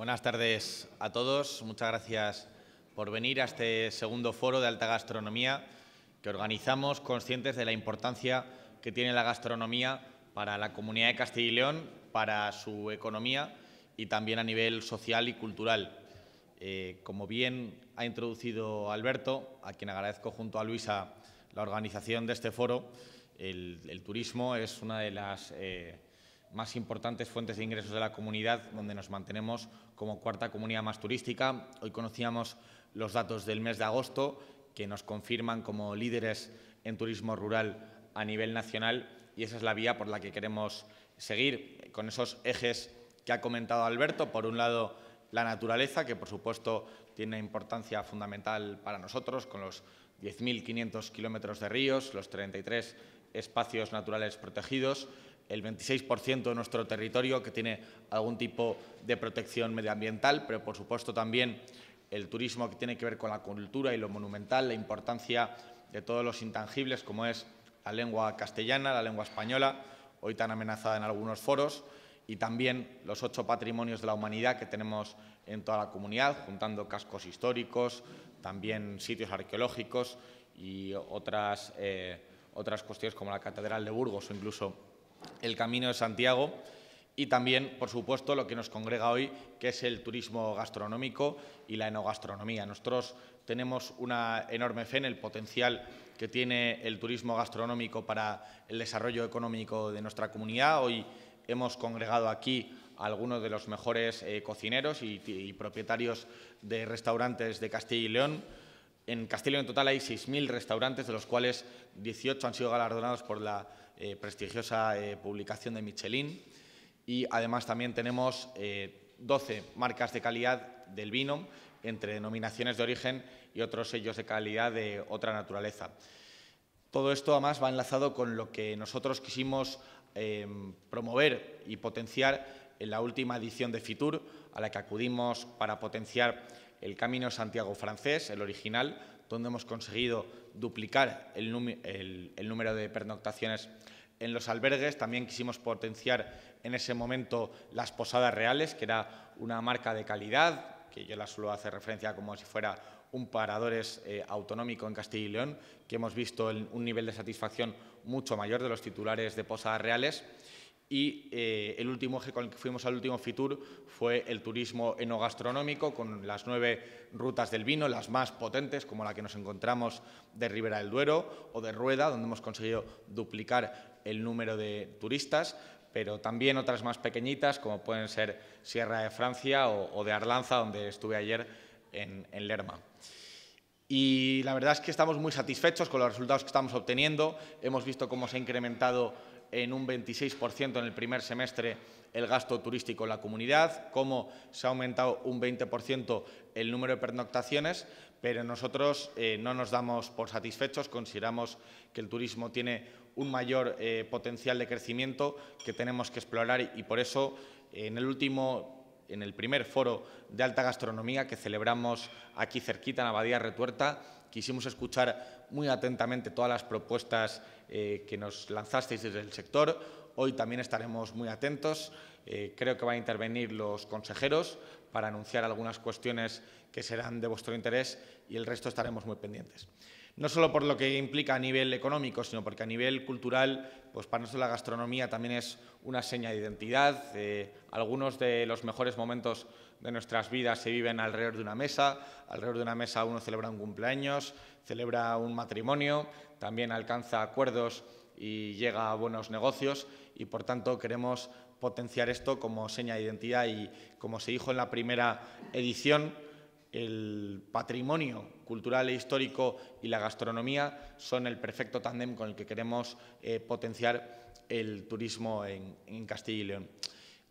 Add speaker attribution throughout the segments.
Speaker 1: Buenas tardes a todos. Muchas gracias por venir a este segundo foro de alta gastronomía que organizamos conscientes de la importancia que tiene la gastronomía para la comunidad de Castilla y León, para su economía y también a nivel social y cultural. Eh, como bien ha introducido Alberto, a quien agradezco junto a Luisa la organización de este foro, el, turismo es una de las eh, más importantes fuentes de ingresos de la comunidad, donde nos mantenemos como cuarta comunidad más turística. Hoy conocíamos los datos del mes de agosto, que nos confirman como líderes en turismo rural a nivel nacional y esa es la vía por la que queremos seguir con esos ejes que ha comentado Alberto. Por un lado, la naturaleza, que por supuesto tiene importancia fundamental para nosotros, con los 10.500 kilómetros de ríos, los 33 espacios naturales protegidos, el 26% de nuestro territorio que tiene algún tipo de protección medioambiental, pero por supuesto también el turismo que tiene que ver con la cultura y lo monumental, la importancia de todos los intangibles como es la lengua castellana, la lengua española, hoy tan amenazada en algunos foros, y también los ocho patrimonios de la humanidad que tenemos en toda la comunidad, juntando cascos históricos, también sitios arqueológicos y otras, eh, otras cuestiones como la Catedral de Burgos o incluso el Camino de Santiago y también, por supuesto, lo que nos congrega hoy, que es el turismo gastronómico y la enogastronomía. Nosotros tenemos una enorme fe en el potencial que tiene el turismo gastronómico para el desarrollo económico de nuestra comunidad. Hoy hemos congregado aquí a algunos de los mejores eh, cocineros y propietarios de restaurantes de Castilla y León. En Castellón en total hay 6.000 restaurantes, de los cuales 18 han sido galardonados por la eh, prestigiosa eh, publicación de Michelin. Y además también tenemos 12 eh, marcas de calidad del vino, entre denominaciones de origen y otros sellos de calidad de otra naturaleza. Todo esto además va enlazado con lo que nosotros quisimos promover y potenciar en la última edición de FITUR, a la que acudimos para potenciar el Camino Santiago francés, el original, donde hemos conseguido duplicar el, número de pernoctaciones en los albergues. También quisimos potenciar en ese momento las Posadas Reales, que era una marca de calidad, que yo la suelo hacer referencia como si fuera un paradores eh, autonómico en Castilla y León, que hemos visto un nivel de satisfacción mucho mayor de los titulares de Posadas Reales. Y eh, el último eje con el que fuimos al último Fitur fue el turismo enogastronómico, con las nueve rutas del vino, las más potentes, como la que nos encontramos de Ribera del Duero o de Rueda, donde hemos conseguido duplicar el número de turistas, pero también otras más pequeñitas, como pueden ser Sierra de Francia o, de Arlanza, donde estuve ayer en, en Lerma. Y la verdad es que estamos muy satisfechos con los resultados que estamos obteniendo. Hemos visto cómo se ha incrementado en un 26% en el primer semestre el gasto turístico en la comunidad, cómo se ha aumentado un 20% el número de pernoctaciones, pero nosotros eh, no nos damos por satisfechos, consideramos que el turismo tiene un mayor eh, potencial de crecimiento que tenemos que explorar y por eso en el último en el primer foro de alta gastronomía que celebramos aquí cerquita en Abadía Retuerta. Quisimos escuchar muy atentamente todas las propuestas eh, que nos lanzasteis desde el sector. Hoy también estaremos muy atentos. Eh, creo que van a intervenir los consejeros, para anunciar algunas cuestiones que serán de vuestro interés y el resto estaremos muy pendientes. No solo por lo que implica a nivel económico, sino porque a nivel cultural, pues para nosotros la gastronomía también es una seña de identidad. Eh, algunos de los mejores momentos de nuestras vidas se viven alrededor de una mesa. Alrededor de una mesa uno celebra un cumpleaños, celebra un matrimonio, también alcanza acuerdos y llega a buenos negocios y por tanto queremos potenciar esto como seña de identidad y, como se dijo en la primera edición, el patrimonio cultural e histórico y la gastronomía son el perfecto tandem con el que queremos eh, potenciar el turismo en, Castilla y León.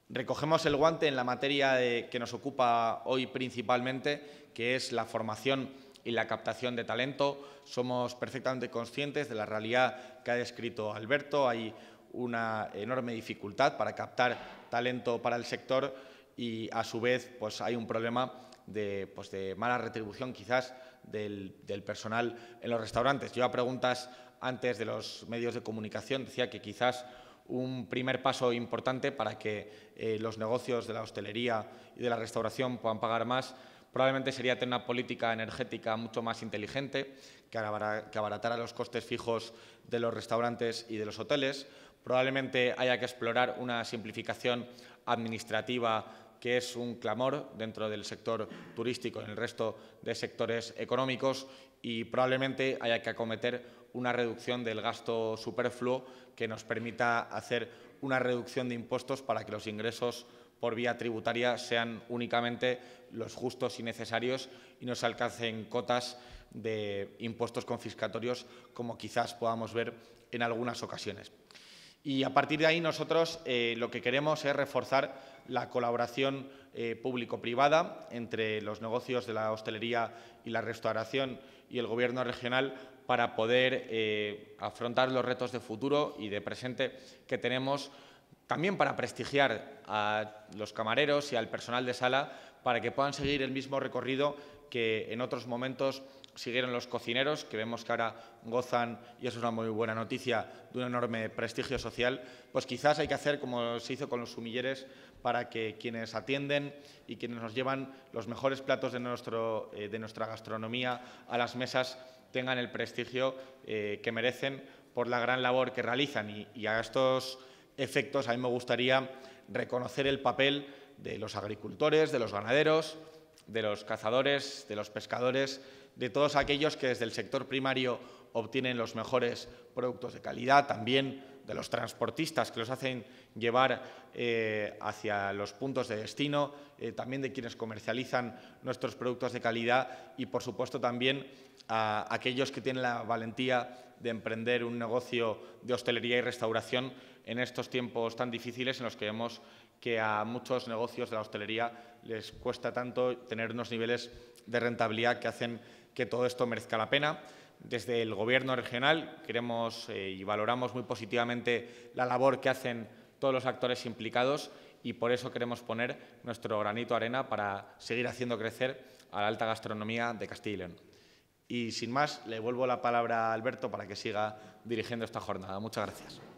Speaker 1: Recogemos el guante en la materia que nos ocupa hoy principalmente, que es la formación y la captación de talento. Somos perfectamente conscientes de la realidad que ha descrito Alberto. Hay una enorme dificultad para captar talento para el sector y, a su vez, pues hay un problema de, pues, de mala retribución quizás del, personal en los restaurantes. Yo a preguntas antes de los medios de comunicación decía que quizás un primer paso importante para que eh, los negocios de la hostelería y de la restauración puedan pagar más probablemente sería tener una política energética mucho más inteligente que abaratara los costes fijos de los restaurantes y de los hoteles Probablemente haya que explorar una simplificación administrativa que es un clamor dentro del sector turístico, en el resto de sectores económicos y probablemente haya que acometer una reducción del gasto superfluo que nos permita hacer una reducción de impuestos para que los ingresos por vía tributaria sean únicamente los justos y necesarios y no se alcancen cotas de impuestos confiscatorios como quizás podamos ver en algunas ocasiones. Y a partir de ahí nosotros eh, lo que queremos es reforzar la colaboración eh, público-privada entre los negocios de la hostelería y la restauración y el Gobierno regional para poder eh, afrontar los retos de futuro y de presente que tenemos, también para prestigiar a los camareros y al personal de sala para que puedan seguir el mismo recorrido que en otros momentos siguieron los cocineros, que vemos que ahora gozan, y eso es una muy buena noticia, de un enorme prestigio social, pues quizás hay que hacer como se hizo con los sumilleres para que quienes atienden y quienes nos llevan los mejores platos de, nuestro, eh, de nuestra gastronomía a las mesas tengan el prestigio eh, que merecen por la gran labor que realizan. Y, y a estos efectos a mí me gustaría reconocer el papel de los agricultores, de los ganaderos, de los cazadores, de los pescadores, de todos aquellos que desde el sector primario obtienen los mejores productos de calidad, también de los transportistas que los hacen llevar eh, hacia los puntos de destino, eh, también de quienes comercializan nuestros productos de calidad y, por supuesto, también a aquellos que tienen la valentía de emprender un negocio de hostelería y restauración en estos tiempos tan difíciles en los que hemos que a muchos negocios de la hostelería les cuesta tanto tener unos niveles de rentabilidad que hacen que todo esto merezca la pena. Desde el Gobierno regional queremos eh, y valoramos muy positivamente la labor que hacen todos los actores implicados y por eso queremos poner nuestro granito de arena para seguir haciendo crecer a la alta gastronomía de Castilla y León. Y sin más, le vuelvo la palabra a Alberto para que siga dirigiendo esta jornada. Muchas gracias.